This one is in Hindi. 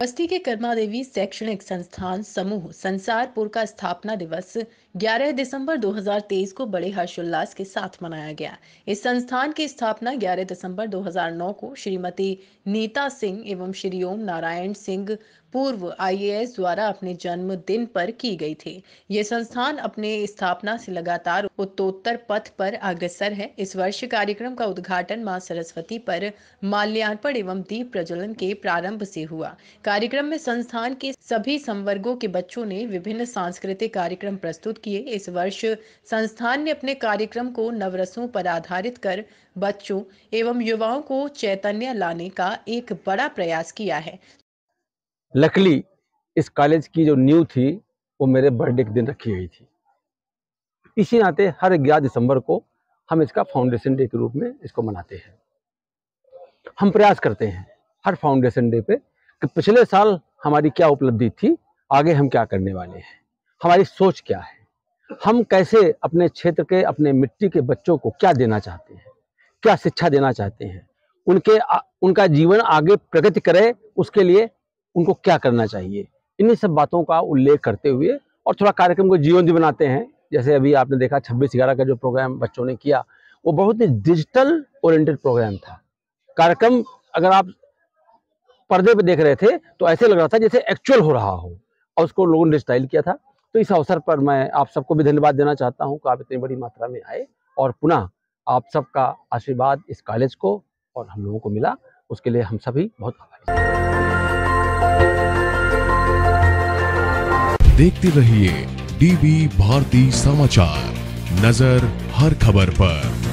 बस्ती के कर्मा देवी शैक्षणिक संस्थान समूह संसारपुर का स्थापना दिवस 11 दिसंबर 2023 को बड़े हर्षोल्लास के साथ मनाया गया इस संस्थान की स्थापना 11 दिसंबर 2009 को श्रीमती नीता सिंह एवं श्री ओम नारायण सिंह पूर्व आईएएस द्वारा अपने जन्म दिन पर की गई थी ये संस्थान अपने स्थापना से लगातार उत्तोत्तर पथ पर अग्रसर है इस वर्ष कार्यक्रम का उद्घाटन मां सरस्वती पर माल्यार्पण एवं दीप प्रज्वलन के प्रारंभ से हुआ कार्यक्रम में संस्थान के सभी संवर्गों के बच्चों ने विभिन्न सांस्कृतिक कार्यक्रम प्रस्तुत किए इस वर्ष संस्थान ने अपने कार्यक्रम को नवरसों पर आधारित कर बच्चों एवं युवाओं को चैतन्य लाने का एक बड़ा प्रयास किया है लकली इस कॉलेज की जो न्यू थी वो मेरे बर्थडे के दिन रखी गई थी इसी नाते हर ग्यारह दिसंबर को हम इसका फाउंडेशन डे के रूप में इसको मनाते हैं हम प्रयास करते हैं हर फाउंडेशन डे पे कि पिछले साल हमारी क्या उपलब्धि थी आगे हम क्या करने वाले हैं हमारी सोच क्या है हम कैसे अपने क्षेत्र के अपने मिट्टी के बच्चों को क्या देना चाहते हैं क्या शिक्षा देना चाहते हैं उनके उनका जीवन आगे प्रगति करे उसके लिए उनको क्या करना चाहिए इन्हीं सब बातों का उल्लेख करते हुए और थोड़ा कार्यक्रम को जीवन भी बनाते हैं जैसे अभी आपने देखा छब्बीस ग्यारह का जो प्रोग्राम बच्चों ने किया वो बहुत ही डिजिटल ओरिएंटेड प्रोग्राम था कार्यक्रम अगर आप पर्दे पर देख रहे थे तो ऐसे लग रहा था जैसे एक्चुअल हो रहा हो और उसको लोगों ने स्टाइल किया था तो इस अवसर पर मैं आप सबको भी धन्यवाद देना चाहता हूँ कि आप इतनी बड़ी मात्रा में आए और पुनः आप सबका आशीर्वाद इस कॉलेज को और हम लोगों को मिला उसके लिए हम सभी बहुत आभारी देखते रहिए डीबी भारती समाचार नजर हर खबर पर